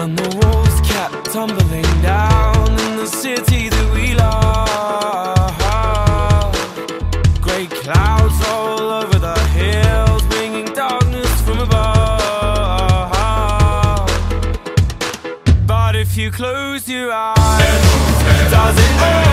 And the walls kept tumbling down in the city that we love. Great clouds all over the hills, bringing darkness from above. But if you close your eyes, does it hurt?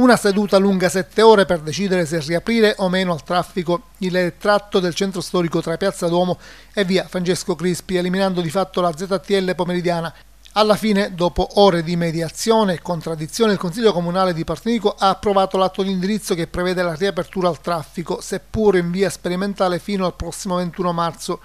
Una seduta lunga 7 ore per decidere se riaprire o meno al traffico il tratto del centro storico tra Piazza Duomo e via Francesco Crispi, eliminando di fatto la ZTL pomeridiana alla fine, dopo ore di mediazione e contraddizione, il Consiglio Comunale di Partenico ha approvato l'atto di indirizzo che prevede la riapertura al traffico, seppur in via sperimentale fino al prossimo 21 marzo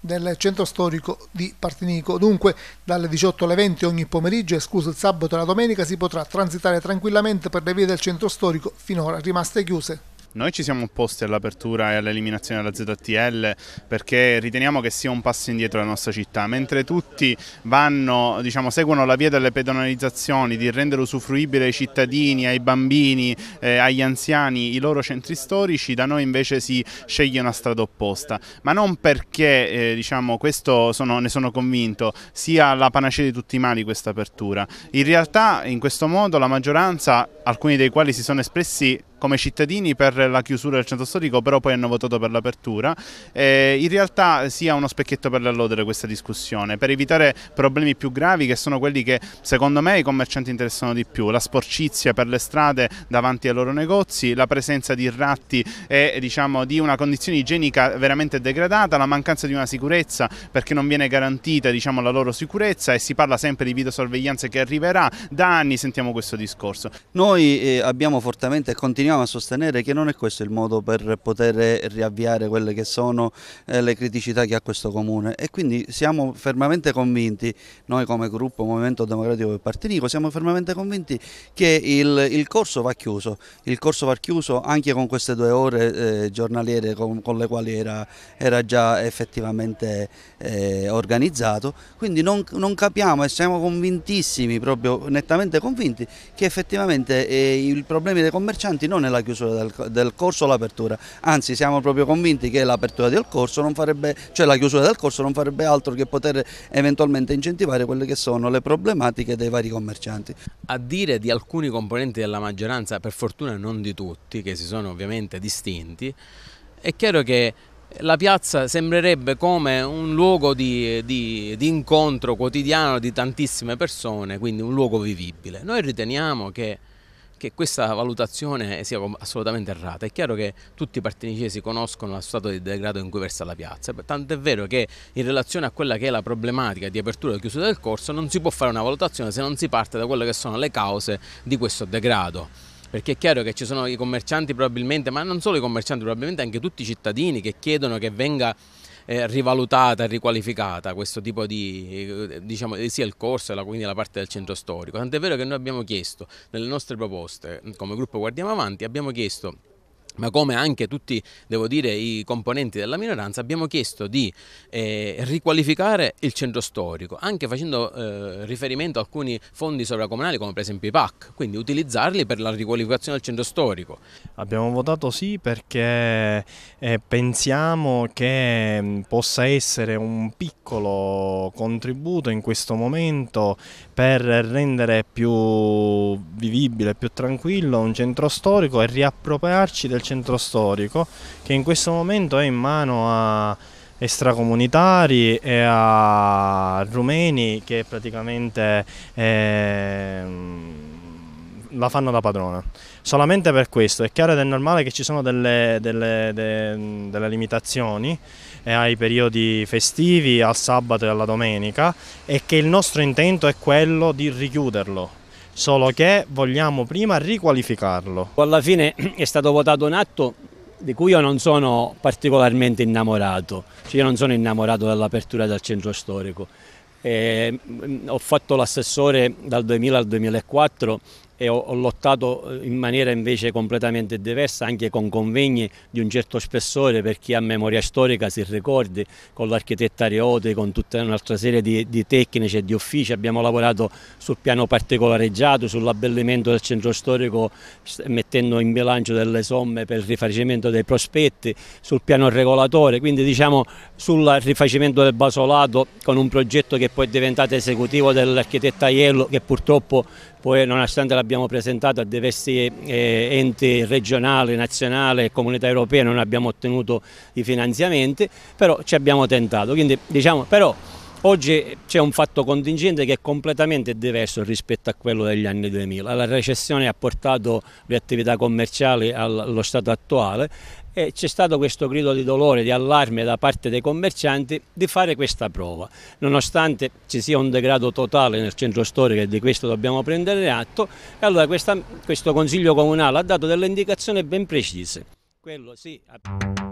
del centro storico di Partinico. Dunque, dalle 18 alle 20 ogni pomeriggio, escluso il sabato e la domenica, si potrà transitare tranquillamente per le vie del centro storico finora rimaste chiuse. Noi ci siamo opposti all'apertura e all'eliminazione della ZTL perché riteniamo che sia un passo indietro la nostra città, mentre tutti vanno, diciamo, seguono la via delle pedonalizzazioni, di rendere usufruibile ai cittadini, ai bambini, eh, agli anziani i loro centri storici, da noi invece si sceglie una strada opposta, ma non perché, eh, diciamo, questo sono, ne sono convinto, sia la panacea di tutti i mali questa apertura. In realtà in questo modo la maggioranza, alcuni dei quali si sono espressi come cittadini per la chiusura del centro storico, però poi hanno votato per l'apertura. Eh, in realtà sia uno specchietto per l'allodere questa discussione, per evitare problemi più gravi che sono quelli che secondo me i commercianti interessano di più, la sporcizia per le strade davanti ai loro negozi, la presenza di ratti e diciamo, di una condizione igienica veramente degradata, la mancanza di una sicurezza perché non viene garantita diciamo, la loro sicurezza e si parla sempre di videosorveglianza che arriverà, da anni sentiamo questo discorso. Noi eh, abbiamo fortemente continuato continuiamo a sostenere che non è questo il modo per poter riavviare quelle che sono eh, le criticità che ha questo Comune e quindi siamo fermamente convinti, noi come gruppo Movimento Democratico del Partinico, siamo fermamente convinti che il, il, corso va chiuso, il corso va chiuso anche con queste due ore eh, giornaliere con, con, le quali era, era già effettivamente eh, organizzato, quindi non, non, capiamo e siamo convintissimi, proprio nettamente convinti, che effettivamente eh, i problemi dei commercianti non non la chiusura del, del corso o l'apertura, anzi siamo proprio convinti che l'apertura del corso non farebbe, cioè la chiusura del corso non farebbe altro che poter eventualmente incentivare quelle che sono le problematiche dei vari commercianti. A dire di alcuni componenti della maggioranza, per fortuna non di tutti, che si sono ovviamente distinti, è chiaro che la piazza sembrerebbe come un luogo di, di, di, incontro quotidiano di tantissime persone, quindi un luogo vivibile. Noi riteniamo che che questa valutazione sia assolutamente errata. È chiaro che tutti i partenicesi conoscono lo stato di degrado in cui versa la piazza, tanto è vero che in relazione a quella che è la problematica di apertura e chiusura del corso non si può fare una valutazione se non si parte da quelle che sono le cause di questo degrado perché è chiaro che ci sono i commercianti probabilmente, ma non solo i commercianti, probabilmente anche tutti i cittadini che chiedono che venga eh, rivalutata e riqualificata questo tipo di, eh, diciamo, eh, sia il corso e quindi la parte del centro storico. Tant'è vero che noi abbiamo chiesto nelle nostre proposte, come gruppo Guardiamo Avanti, abbiamo chiesto ma come anche tutti, devo dire, i componenti della minoranza, abbiamo chiesto di eh, riqualificare il centro storico, anche facendo eh, riferimento a alcuni fondi sovracomunali come per esempio i PAC, quindi utilizzarli per la riqualificazione del centro storico. Abbiamo votato sì perché eh, pensiamo che mm, possa essere un piccolo contributo in questo momento per rendere più vivibile, più tranquillo un centro storico e riappropriarci del centro centro storico che in questo momento è in mano a extracomunitari e a rumeni che praticamente eh, la fanno da padrona. Solamente per questo è chiaro ed è normale che ci sono delle, delle, de, delle limitazioni eh, ai periodi festivi, al sabato e alla domenica e che il nostro intento è quello di richiuderlo solo che vogliamo prima riqualificarlo. Alla fine è stato votato un atto di cui io non sono particolarmente innamorato, cioè io non sono innamorato dell'apertura del centro storico. Eh, ho fatto l'assessore dal 2000 al 2004 e ho, ho, lottato eh, in maniera invece completamente diversa anche con convegni di un certo spessore per chi ha memoria storica si ricordi con l'architetta Ariote, con tutta un'altra serie di, di tecnici e di uffici, abbiamo lavorato sul piano particolareggiato, sull'abbellimento del centro storico mettendo in bilancio delle somme per il rifacimento dei prospetti, sul piano regolatore, quindi diciamo sul rifacimento del basolato con un progetto che poi è diventato esecutivo dell'architetta Iello che purtroppo poi nonostante l'abbiamo presentato a diversi eh, enti regionali, nazionali e comunità europee non abbiamo ottenuto i finanziamenti, però ci abbiamo tentato, quindi diciamo però Oggi c'è un fatto contingente che è completamente diverso rispetto a quello degli anni 2000. La recessione ha portato le attività commerciali allo stato attuale e c'è stato questo grido di dolore, di allarme da parte dei commercianti di fare questa prova. Nonostante ci sia un degrado totale nel centro storico e di questo dobbiamo prendere atto, e allora questa, questo Consiglio Comunale ha dato delle indicazioni ben precise. Quello sì.